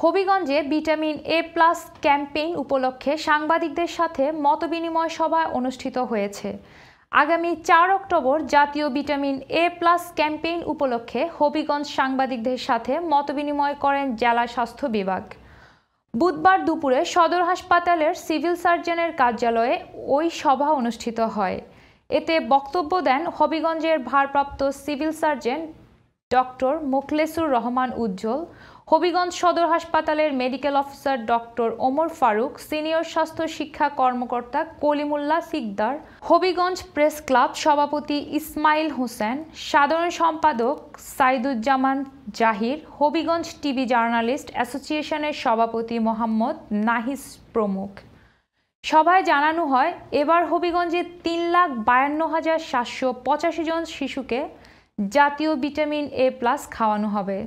হবিগঞ্জে vitamin A plus campaign উপলক্ষে সাংবাদিকদের সাথে মতবিনিময় সভা অনুষ্ঠিত হয়েছে আগামী চার অক্টোবর জাতীয় ভিটামিন এ প্লাস ক্যাম্পেইন উপলক্ষে হবিগঞ্জ সাংবাদিকদের সাথে মতবিনিময় করেন জেলা স্বাস্থ্য বিভাগ বুধবার দুপুরে সদর হাসপাতালের সিভিল সার্জনের কার্যালয়ে ওই সভা অনুষ্ঠিত হয় এতে বক্তব্য দেন হবিগঞ্জের ভারপ্রাপ্ত civil surgeon doctor Mukhlesur Rahman Ujjal Habiganj সদর হাসপাতালের medical officer doctor Omar Faruk senior স্বাস্থ্য শিক্ষা কর্মকর্তা কলিমুল্লাহ সিকদার হবিগঞ্জ প্রেস ক্লাব সভাপতি ইসমাইল হোসেন সাধারণ সম্পাদক সাইদুজ্জামান জাহির হবিগঞ্জ টিভি জার্নালিস্ট অ্যাসোসিয়েশনের সভাপতি মোহাম্মদ নাহিস প্রমুখ সভায় জানানো হয় এবার হবিগঞ্জে তিন লাখ বায়ান্ন হাজার সাতশো পঁচাশি জন শিশুকে জাতীয় ভিটামিন এ প্লাস খাওয়ানো হবে